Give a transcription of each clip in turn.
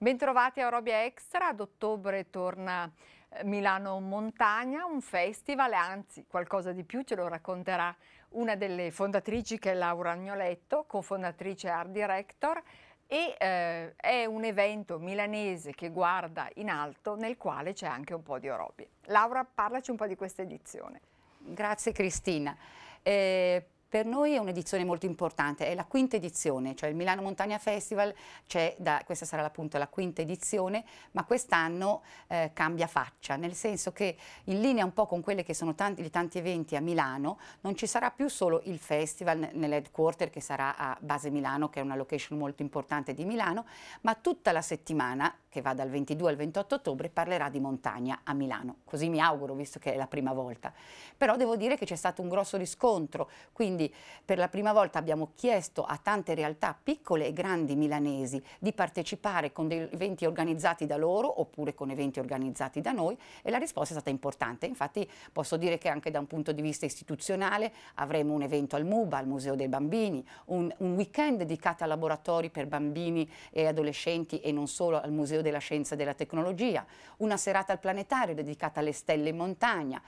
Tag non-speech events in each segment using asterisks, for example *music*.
Bentrovati a Orobia Extra, ad ottobre torna eh, Milano Montagna, un festival, anzi qualcosa di più ce lo racconterà una delle fondatrici che è Laura Agnoletto, cofondatrice art director, e eh, è un evento milanese che guarda in alto nel quale c'è anche un po' di Orobie. Laura, parlaci un po' di questa edizione. Grazie Cristina. Eh, per noi è un'edizione molto importante, è la quinta edizione, cioè il Milano Montagna Festival, da, questa sarà appunto la quinta edizione, ma quest'anno eh, cambia faccia, nel senso che in linea un po' con quelli che sono tanti, i tanti eventi a Milano, non ci sarà più solo il festival nell'headquarter che sarà a Base Milano, che è una location molto importante di Milano, ma tutta la settimana che va dal 22 al 28 ottobre, parlerà di montagna a Milano. Così mi auguro, visto che è la prima volta. Però devo dire che c'è stato un grosso riscontro, quindi per la prima volta abbiamo chiesto a tante realtà, piccole e grandi milanesi, di partecipare con dei eventi organizzati da loro oppure con eventi organizzati da noi e la risposta è stata importante. Infatti posso dire che anche da un punto di vista istituzionale avremo un evento al MUBA, al Museo dei Bambini, un, un weekend dedicato a laboratori per bambini e adolescenti e non solo al Museo Museo della Scienza e della Tecnologia, una serata al planetario dedicata alle stelle in montagna,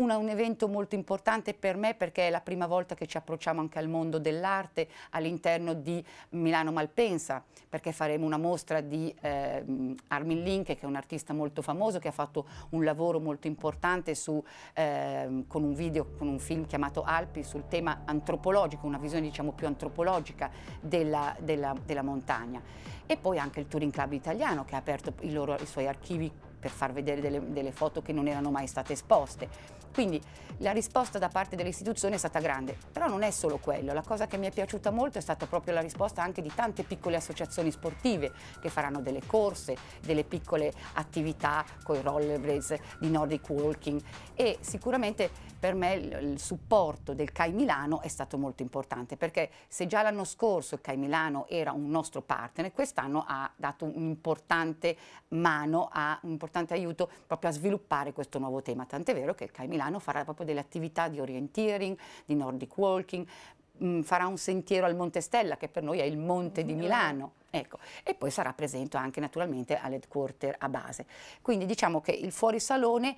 una, un evento molto importante per me perché è la prima volta che ci approcciamo anche al mondo dell'arte all'interno di Milano Malpensa, perché faremo una mostra di eh, Armin Link, che è un artista molto famoso, che ha fatto un lavoro molto importante su, eh, con un video, con un film chiamato Alpi, sul tema antropologico, una visione diciamo più antropologica della, della, della montagna. E poi anche il Touring Club italiano che ha aperto loro, i suoi archivi per far vedere delle, delle foto che non erano mai state esposte. Quindi la risposta da parte dell'istituzione è stata grande, però non è solo quello, la cosa che mi è piaciuta molto è stata proprio la risposta anche di tante piccole associazioni sportive che faranno delle corse, delle piccole attività con i rollerblades, di Nordic Walking e sicuramente per me il supporto del CAI Milano è stato molto importante perché se già l'anno scorso il CAI Milano era un nostro partner, quest'anno ha dato un'importante mano a un importante importante aiuto proprio a sviluppare questo nuovo tema, tant'è vero che il CAI Milano farà proprio delle attività di orienteering, di nordic walking, mh, mm, farà un sentiero al Monte Stella che per noi è il monte di mm. Milano. Ecco, e poi sarà presente anche naturalmente all'headquarter a base. Quindi diciamo che il fuorisalone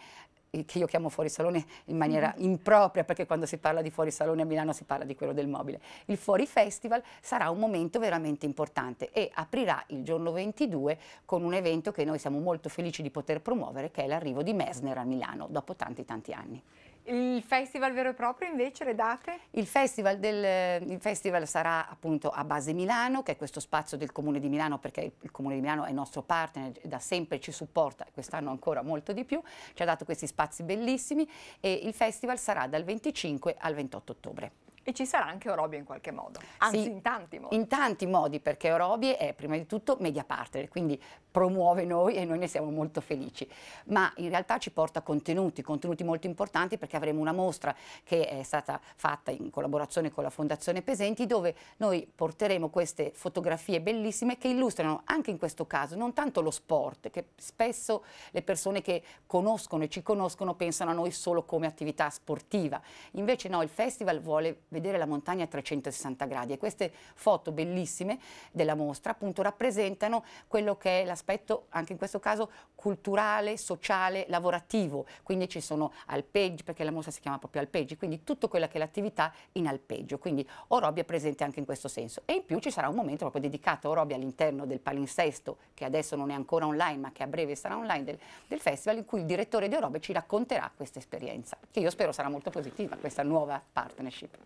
che io chiamo fuori salone in maniera mm-hmm. impropria, perché quando si parla di fuori salone a Milano si parla di quello del mobile. Il Fuori Festival sarà un momento veramente importante e aprirà il giorno 22 con un evento che noi siamo molto felici di poter promuovere, che è l'arrivo di Mesner a Milano dopo tanti tanti anni. Il festival vero e proprio invece, le date? Il festival, del, il festival, sarà appunto a Base Milano, che è questo spazio del Comune di Milano, perché il Comune di Milano è nostro partner, da sempre ci supporta, quest'anno ancora molto di più, ci ha dato questi spazi bellissimi e il festival sarà dal 25 al 28 ottobre. E ci sarà anche Orobie in qualche modo, anzi sì, in tanti modi. In tanti modi, perché Orobie è prima di tutto media partner, quindi promuove noi e noi ne siamo molto felici, ma in realtà ci porta contenuti, contenuti molto importanti perché avremo una mostra che è stata fatta in collaborazione con la Fondazione Pesenti dove noi porteremo queste fotografie bellissime che illustrano anche in questo caso non tanto lo sport, che spesso le persone che conoscono e ci conoscono pensano a noi solo come attività sportiva, invece no, il festival vuole vedere la montagna a 360 gradi e queste foto bellissime della mostra appunto rappresentano quello che è la aspetto anche in questo caso culturale, sociale, lavorativo, quindi ci sono alpeggi, perché la mostra si chiama proprio alpeggi, quindi tutta quella che è l'attività in alpeggio, quindi Orobi è presente anche in questo senso e in più ci sarà un momento proprio dedicato a Orobi all'interno del palinsesto, che adesso non è ancora online ma che a breve sarà online del, del festival, in cui il direttore di Orobi ci racconterà questa esperienza, che io spero sarà molto positiva questa nuova partnership.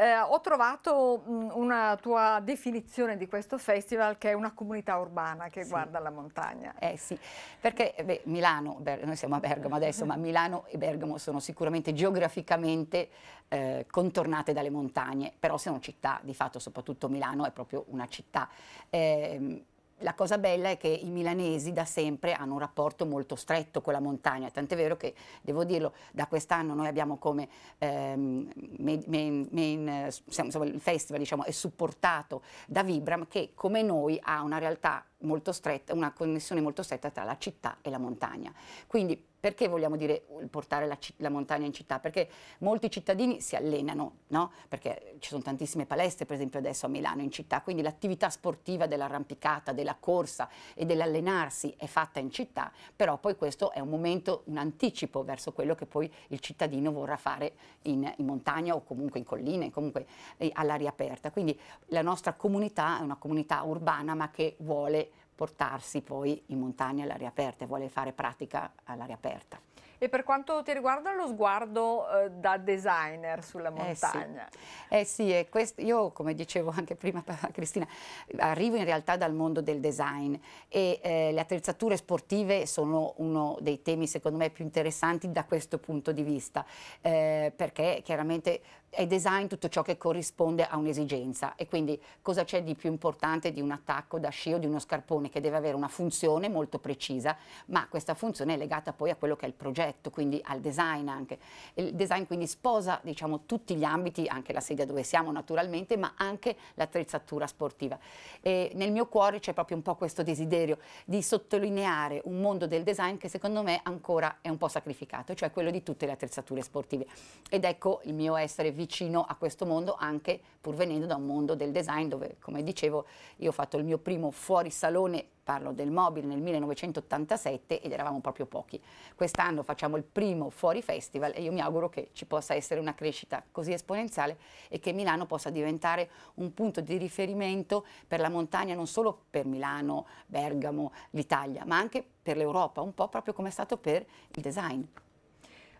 Eh, ho trovato mh, mm, una tua definizione di questo festival che è una comunità urbana che sì. guarda la montagna. Eh sì, perché eh, beh, Milano, noi siamo a Bergamo adesso, ma Milano e Bergamo sono sicuramente geograficamente eh, contornate dalle montagne, però sono città, di fatto soprattutto Milano è proprio una città. Eh, la cosa bella è che i milanesi da sempre hanno un rapporto molto stretto con la montagna, tant'è vero che, devo dirlo, da quest'anno noi abbiamo come ehm, main, main, main, insomma, il festival diciamo, è supportato da Vibram che come noi ha una realtà molto stretta, una connessione molto stretta tra la città e la montagna. Quindi perché vogliamo dire portare la, la montagna in città? Perché molti cittadini si allenano, no? Perché ci sono tantissime palestre, per esempio adesso a Milano in città, quindi l'attività sportiva dell'arrampicata, della corsa e dell'allenarsi è fatta in città, però poi questo è un momento, un anticipo verso quello che poi il cittadino vorrà fare in, in montagna o comunque in colline, comunque eh, all'aria aperta. Quindi la nostra comunità è una comunità urbana ma che vuole portarsi poi in montagna all'aria aperta, vuole fare pratica all'aria aperta. E per quanto ti riguarda lo sguardo eh, da designer sulla eh montagna? Eh sì, eh sì questo, io come dicevo anche prima a *laughs* Cristina, arrivo in realtà dal mondo del design e eh, le attrezzature sportive sono uno dei temi secondo me più interessanti da questo punto di vista, eh, perché chiaramente è design tutto ciò che corrisponde a un'esigenza e quindi cosa c'è di più importante di un attacco da sci o di uno scarpone che deve avere una funzione molto precisa, ma questa funzione è legata poi a quello che è il progetto progetto, quindi al design anche. Il design quindi sposa diciamo, tutti gli ambiti, anche la sedia dove siamo naturalmente, ma anche l'attrezzatura sportiva. E nel mio cuore c'è proprio un po' questo desiderio di sottolineare un mondo del design che secondo me ancora è un po' sacrificato, cioè quello di tutte le attrezzature sportive. Ed ecco il mio essere vicino a questo mondo anche pur venendo da un mondo del design dove, come dicevo, io ho fatto il mio primo fuori salone parlo del Mobile nel 1987 ed eravamo proprio pochi. Quest'anno facciamo il primo Fuori Festival e io mi auguro che ci possa essere una crescita così esponenziale e che Milano possa diventare un punto di riferimento per la montagna non solo per Milano, Bergamo, l'Italia, ma anche per l'Europa, un po' proprio come è stato per il design.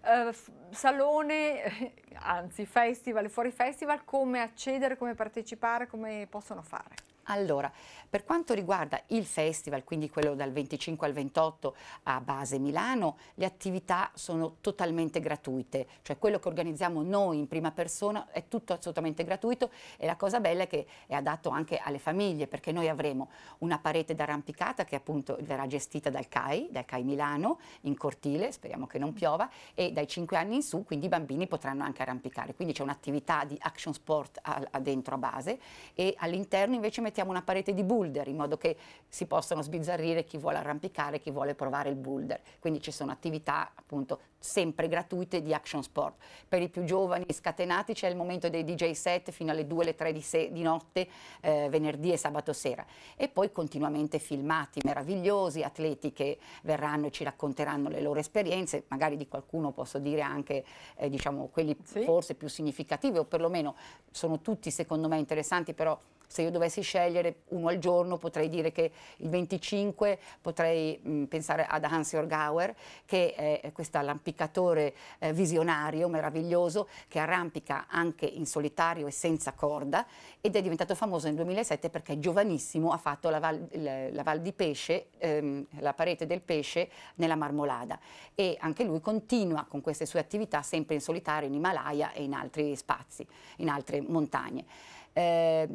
Uh, salone, eh, anzi festival, fuori festival, come accedere, come partecipare, come possono fare? Allora, per quanto riguarda il festival, quindi quello dal 25 al 28 a base Milano, le attività sono totalmente gratuite, cioè quello che organizziamo noi in prima persona è tutto assolutamente gratuito e la cosa bella è che è adatto anche alle famiglie perché noi avremo una parete d'arrampicata che appunto verrà gestita dal CAI, dal CAI Milano, in cortile, speriamo che non piova, e dai 5 anni in su quindi i bambini potranno anche arrampicare, quindi c'è un'attività di action sport a, a dentro a base e all'interno invece mettiamo mettiamo una parete di boulder in modo che si possano sbizzarrire chi vuole arrampicare, chi vuole provare il boulder. Quindi ci sono attività appunto sempre gratuite di action sport. Per i più giovani scatenati c'è il momento dei DJ set fino alle 2, alle 3 di, di notte, eh, venerdì e sabato sera. E poi continuamente filmati meravigliosi, atleti che verranno e ci racconteranno le loro esperienze, magari di qualcuno posso dire anche eh, diciamo quelli sì. forse più significativi o perlomeno sono tutti secondo me interessanti, però se io dovessi scegliere uno al giorno potrei dire che il 25 potrei mh, pensare ad Hans Jorgauer che è questo arrampicatore eh, visionario meraviglioso che arrampica anche in solitario e senza corda ed è diventato famoso nel 2007 perché giovanissimo ha fatto la Val, la, la val di Pesce, ehm, la parete del Pesce nella Marmolada e anche lui continua con queste sue attività sempre in solitario in Himalaya e in altri spazi, in altre montagne. Eh,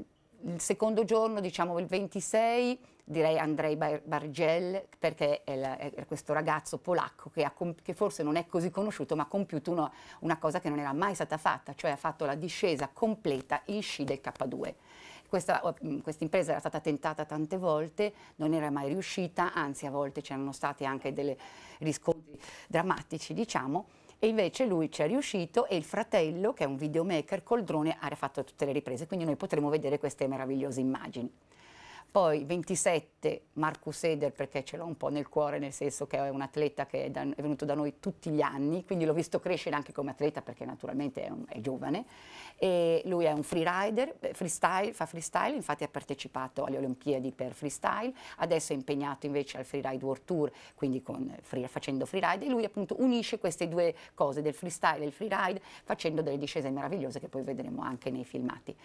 il secondo giorno, diciamo il 26, direi Andrei Bargel, perché è, la, è questo ragazzo polacco che, ha, che, forse non è così conosciuto, ma ha compiuto uno, una cosa che non era mai stata fatta, cioè ha fatto la discesa completa in sci del K2. Questa, oh, questa, impresa era stata tentata tante volte, non era mai riuscita, anzi a volte c'erano stati anche dei riscontri drammatici, diciamo, e invece lui ci è riuscito e il fratello, che è un videomaker, col drone ha fatto tutte le riprese, quindi noi potremo vedere queste meravigliose immagini. Poi 27 Marcus Eder perché ce l'ho un po' nel cuore, nel senso che è un atleta che è, da, è venuto da noi tutti gli anni, quindi l'ho visto crescere anche come atleta perché naturalmente è, un, è giovane. E lui è un freerider, eh, freestyle, fa freestyle, infatti ha partecipato alle Olimpiadi per freestyle, adesso è impegnato invece al Freeride World Tour, quindi con, free, facendo freeride e lui appunto unisce queste due cose del freestyle e del freeride facendo delle discese meravigliose che poi vedremo anche nei filmati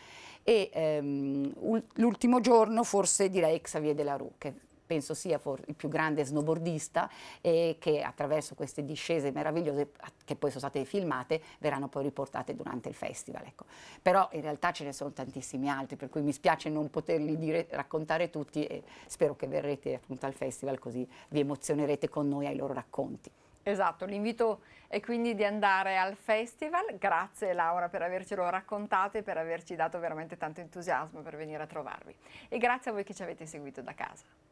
e ehm, l'ultimo giorno forse direi Xavier Delarue, che penso sia il più grande snowboardista e che attraverso queste discese meravigliose che poi sono state filmate verranno poi riportate durante il festival. Ecco. Però in realtà ce ne sono tantissimi altri per cui mi spiace non poterli dire, raccontare tutti e spero che verrete appunto al festival così vi emozionerete con noi ai loro racconti. Esatto, l'invito è quindi di andare al festival. Grazie Laura per avercelo raccontato e per averci dato veramente tanto entusiasmo per venire a trovarvi. E grazie a voi che ci avete seguito da casa.